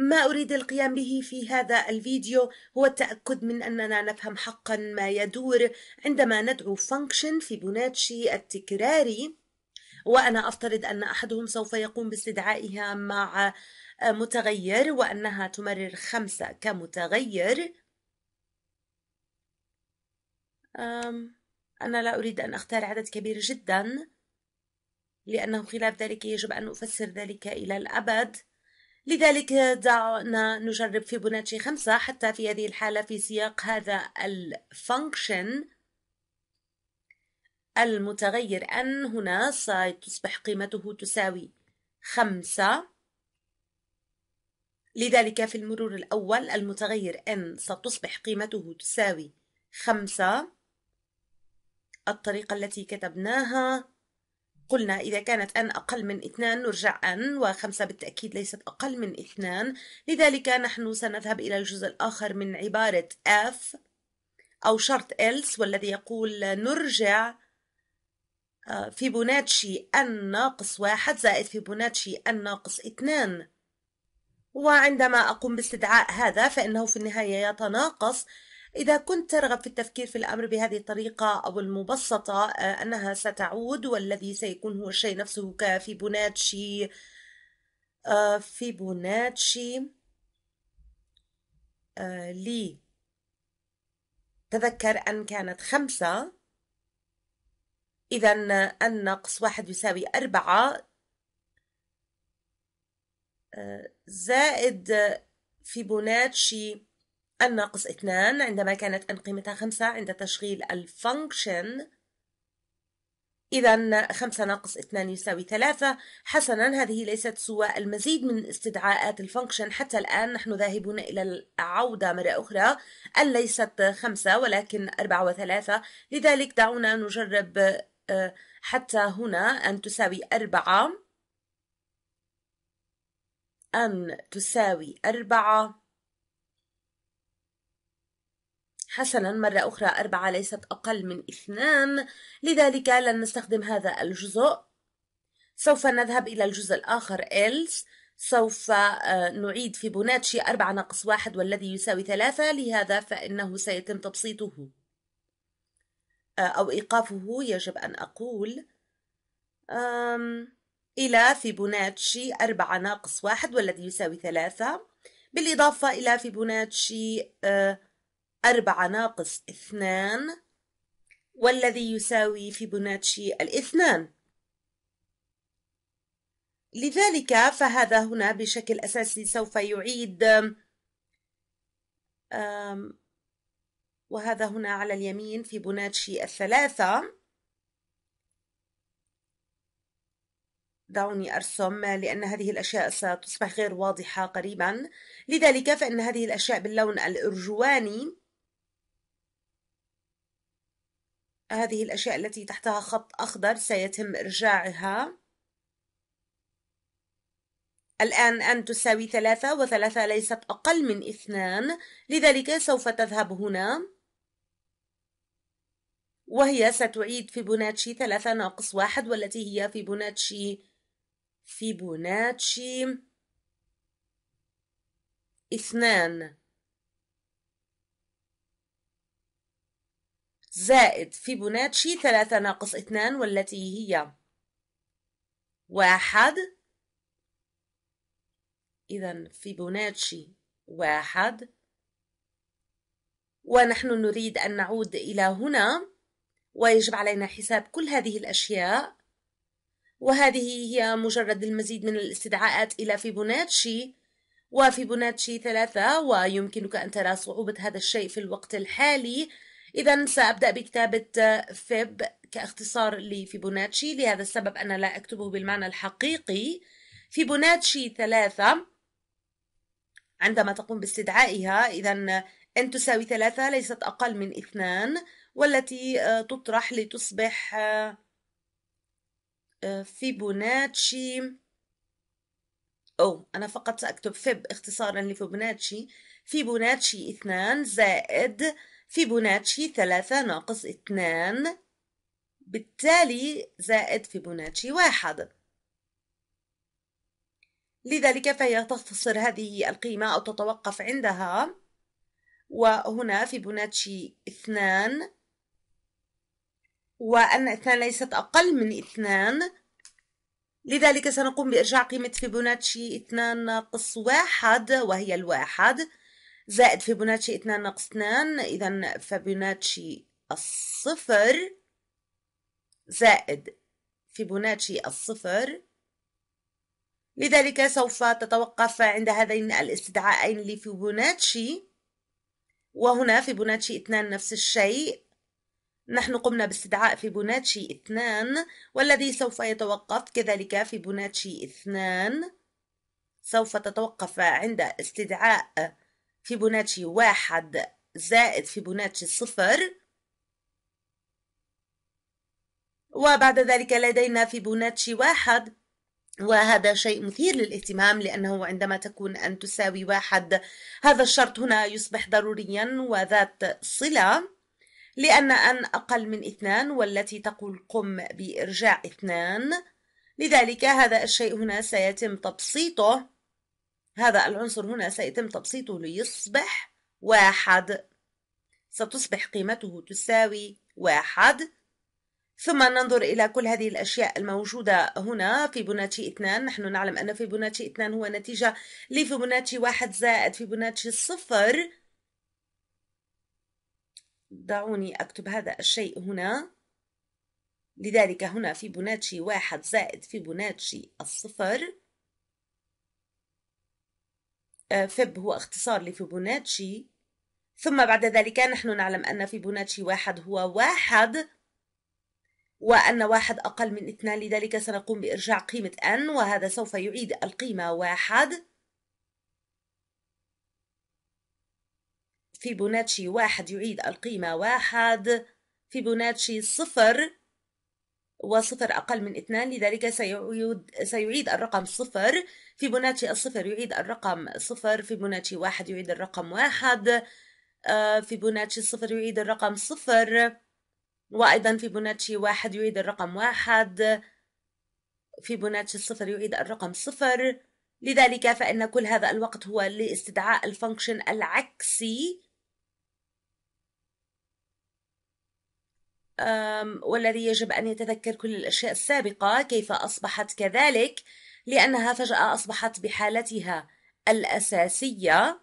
ما أريد القيام به في هذا الفيديو هو التأكد من أننا نفهم حقا ما يدور عندما ندعو function بوناتشي التكراري وأنا أفترض أن أحدهم سوف يقوم باستدعائها مع متغير وأنها تمرر خمسة كمتغير أنا لا أريد أن أختار عدد كبير جدا لأنه خلاف ذلك يجب أن أفسر ذلك إلى الأبد لذلك دعونا نجرب فيبوناتشي خمسة حتى في هذه الحالة في سياق هذا الفانكشن المتغير n هنا ستصبح قيمته تساوي خمسة لذلك في المرور الأول المتغير n ستصبح قيمته تساوي خمسة الطريقة التي كتبناها قلنا إذا كانت أن أقل من اثنان نرجع أن وخمسة بالتأكيد ليست أقل من اثنان لذلك نحن سنذهب إلى الجزء الآخر من عبارة F أو شرط else والذي يقول نرجع آه، فيبوناتشي n ناقص واحد زائد فيبوناتشي n ناقص اثنان وعندما أقوم باستدعاء هذا فإنه في النهاية يتناقص إذا كنت ترغب في التفكير في الأمر بهذه الطريقة أو المبسطة آه، أنها ستعود والذي سيكون هو الشيء نفسه كفيبوناتشي آه، فيبوناتشي آه، لي تذكر أن كانت خمسة إذا النقص واحد يساوي أربعة زائد فيبوناتشي الناقص اثنان عندما كانت أن قيمتها خمسة عند تشغيل الفانكشن إذا خمسة ناقص اثنان يساوي ثلاثة حسنا هذه ليست سوى المزيد من استدعاءات الفانكشن حتى الآن نحن ذاهبون إلى العودة مرة أخرى أن ليست خمسة ولكن أربعة وثلاثة لذلك دعونا نجرب آه، حتى هنا أن تساوي أربعة أن تساوي أربعة حسنا مرة أخرى أربعة ليست أقل من اثنان لذلك لن نستخدم هذا الجزء سوف نذهب إلى الجزء الآخر else سوف آه، نعيد فيبوناتشي أربعة ناقص واحد والذي يساوي ثلاثة لهذا فإنه سيتم تبسيطه آه، أو إيقافه يجب أن أقول إلى فيبوناتشي أربعة ناقص واحد والذي يساوي ثلاثة بالإضافة إلى فيبوناتشي آه أربعة ناقص اثنان والذي يساوي فيبوناتشي الاثنان لذلك فهذا هنا بشكل أساسي سوف يعيد وهذا هنا على اليمين في بوناتشي الثلاثة دعوني أرسم لأن هذه الأشياء ستصبح غير واضحة قريبا لذلك فإن هذه الأشياء باللون الأرجواني هذه الأشياء التي تحتها خط أخضر سيتم إرجاعها الآن أن تساوي ثلاثة وثلاثة ليست أقل من اثنان لذلك سوف تذهب هنا وهي ستعيد فيبوناتشي ثلاثة ناقص واحد والتي هي فيبوناتشي فيبوناتشي اثنان زائد فيبوناتشي ثلاثة ناقص اثنان والتي هي واحد إذا فيبوناتشي واحد ونحن نريد أن نعود إلى هنا ويجب علينا حساب كل هذه الأشياء وهذه هي مجرد المزيد من الاستدعاءات إلى فيبوناتشي وفيبوناتشي ثلاثة ويمكنك أن ترى صعوبة هذا الشيء في الوقت الحالي إذا سأبدأ بكتابة فيب كاختصار لفيبوناتشي لهذا السبب أنا لا أكتبه بالمعنى الحقيقي فيبوناتشي ثلاثة عندما تقوم باستدعائها إذا إن تساوي ثلاثة ليست أقل من اثنان والتي آه، تطرح لتصبح آه، آه، فيبوناتشي أو أنا فقط سأكتب فيب اختصارا لفيبوناتشي فيبوناتشي اثنان زائد فيبوناتشي ثلاثة ناقص اتنان بالتالي زائد فيبوناتشي واحد لذلك فهي تختصر هذه القيمة أو تتوقف عندها وهنا فيبوناتشي اثنان وأن اثنان ليست أقل من اثنان لذلك سنقوم بإرجاع قيمة فيبوناتشي اثنان ناقص واحد وهي الواحد زائد فيبوناتشي 2 ناقص 2 إذا فيبوناتشي الصفر زائد فيبوناتشي الصفر لذلك سوف تتوقف عند هذين الاستدعائين لفيبوناتشي وهنا فيبوناتشي 2 نفس الشيء نحن قمنا باستدعاء فيبوناتشي 2 والذي سوف يتوقف كذلك فيبوناتشي 2 سوف تتوقف عند استدعاء فيبوناتشي واحد زائد فيبوناتشي صفر وبعد ذلك لدينا فيبوناتشي واحد وهذا شيء مثير للاهتمام لأنه عندما تكون أن تساوي واحد هذا الشرط هنا يصبح ضروريا وذات صلة لأن أن أقل من اثنان والتي تقول قم بإرجاع اثنان لذلك هذا الشيء هنا سيتم تبسيطه هذا العنصر هنا سيتم تبسيطه ليصبح واحد ستصبح قيمته تساوي واحد ثم ننظر إلى كل هذه الأشياء الموجودة هنا فيبوناتشي اثنان نحن نعلم أن فيبوناتشي اثنان هو نتيجة لفيبوناتشي واحد زائد فيبوناتشي صفر دعوني أكتب هذا الشيء هنا لذلك هنا فيبوناتشي واحد زائد فيبوناتشي الصفر فيب هو اختصار لفيبوناتشي ثم بعد ذلك نحن نعلم أن فيبوناتشي واحد هو واحد وأن واحد أقل من اثنان لذلك سنقوم بإرجاع قيمة n وهذا سوف يعيد القيمة واحد فيبوناتشي واحد يعيد القيمة واحد فيبوناتشي صفر وصفر أقل من اثنان لذلك سيعيد, سيعيد الرقم صفر في بوناتشي الصفر يعيد الرقم صفر في بوناتشي واحد يعيد الرقم واحد آه، في بوناتشي الصفر يعيد الرقم صفر وأيضا في بوناتشي واحد يعيد الرقم واحد في بوناتشي الصفر يعيد الرقم صفر لذلك فإن كل هذا الوقت هو لاستدعاء الفانكشن العكسي والذي يجب أن يتذكر كل الأشياء السابقة كيف أصبحت كذلك لأنها فجأة أصبحت بحالتها الأساسية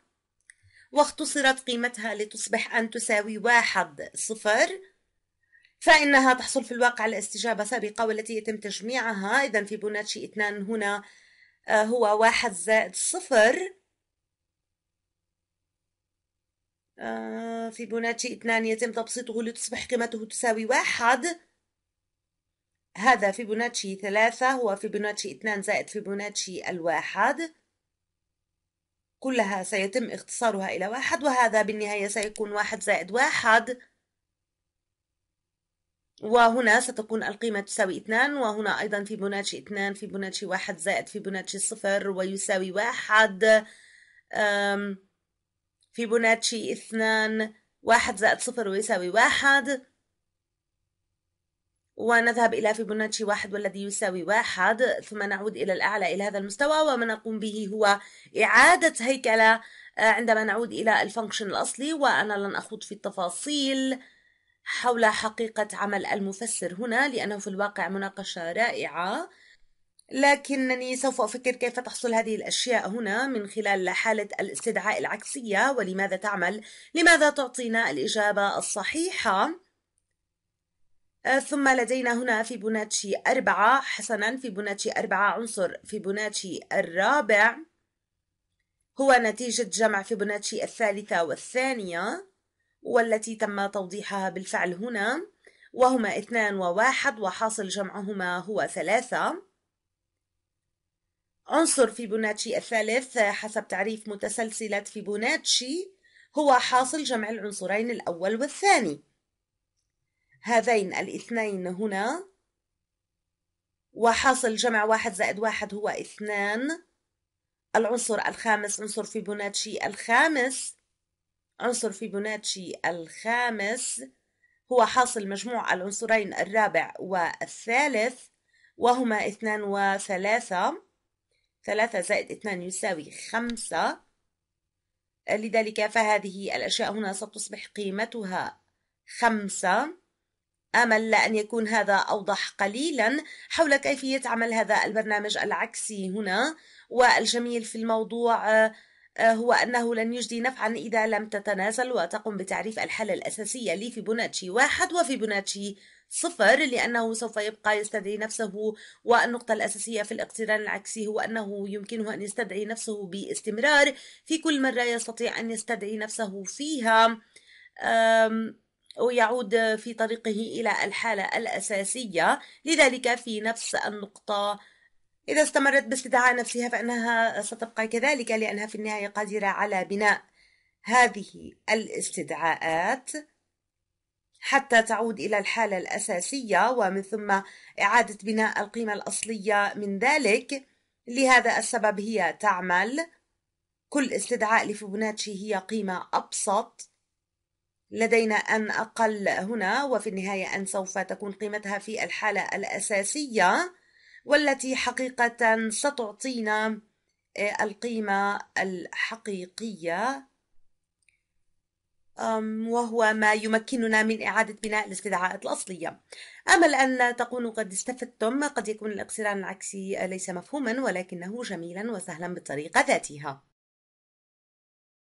واختصرت قيمتها لتصبح أن تساوي واحد صفر فإنها تحصل في الواقع على استجابة سابقة والتي يتم تجميعها إذا في بوناتشي 2 هنا آه، هو واحد زائد صفر آه، فيبوناتشي اثنان يتم تبسيطه لتصبح قيمته تساوي واحد هذا فيبوناتشي ثلاثة هو فيبوناتشي اثنان زائد فيبوناتشي الواحد كلها سيتم اختصارها إلى واحد وهذا بالنهاية سيكون واحد زائد واحد وهنا ستكون القيمة تساوي اثنان وهنا أيضا فيبوناتشي اثنان فيبوناتشي واحد زائد فيبوناتشي صفر ويساوي واحد أم فيبوناتشي اثنان واحد زائد صفر ويساوي واحد ونذهب إلى فيبوناتشي واحد والذي يساوي واحد ثم نعود إلى الأعلى إلى هذا المستوى وما نقوم به هو إعادة هيكلة آه، عندما نعود إلى الفانكشن الأصلي وأنا لن أخوض في التفاصيل حول حقيقة عمل المفسر هنا لأنه في الواقع مناقشة رائعة لكنني سوف أفكر كيف تحصل هذه الأشياء هنا من خلال حالة الاستدعاء العكسية ولماذا تعمل لماذا تعطينا الإجابة الصحيحة آه، ثم لدينا هنا فيبوناتشي أربعة حسنا فيبوناتشي أربعة عنصر فيبوناتشي الرابع هو نتيجة جمع فيبوناتشي الثالثة والثانية والتي تم توضيحها بالفعل هنا وهما اثنان وواحد وحاصل جمعهما هو ثلاثة عنصر فيبوناتشي الثالث حسب تعريف متسلسلة فيبوناتشي هو حاصل جمع العنصرين الأول والثاني هذين الاثنين هنا وحاصل جمع واحد زائد واحد هو اثنان العنصر الخامس عنصر فيبوناتشي الخامس عنصر فيبوناتشي الخامس هو حاصل مجموع العنصرين الرابع والثالث وهما اثنان وثلاثة 3 زائد 2 يساوي 5 آه، لذلك فهذه الأشياء هنا ستصبح قيمتها 5 آمل أن يكون هذا أوضح قليلا حول كيفية عمل هذا البرنامج العكسي هنا والجميل في الموضوع آه، آه، هو أنه لن يجدي نفعا إذا لم تتنازل وتقم بتعريف الحالة الأساسية لفيبوناتشي واحد وفيبوناتشي صفر لأنه سوف يبقى يستدعي نفسه والنقطة الأساسية في الاقتران العكسي هو أنه يمكنه أن يستدعي نفسه باستمرار في كل مرة يستطيع أن يستدعي نفسه فيها ويعود في طريقه إلى الحالة الأساسية لذلك في نفس النقطة إذا استمرت باستدعاء نفسها فإنها ستبقى كذلك لأنها في النهاية قادرة على بناء هذه الاستدعاءات حتى تعود إلى الحالة الأساسية ومن ثم إعادة بناء القيمة الأصلية من ذلك لهذا السبب هي تعمل كل استدعاء لفيبوناتشي هي قيمة أبسط لدينا أن أقل هنا وفي النهاية أن سوف تكون قيمتها في الحالة الأساسية والتي حقيقة ستعطينا آه، القيمة الحقيقية وهو ما يمكننا من إعادة بناء الاستدعاءات الأصلية أمل أن تكونوا قد استفدتم قد يكون الاقتران العكسي ليس مفهوما ولكنه جميلا وسهلا بالطريقة ذاتها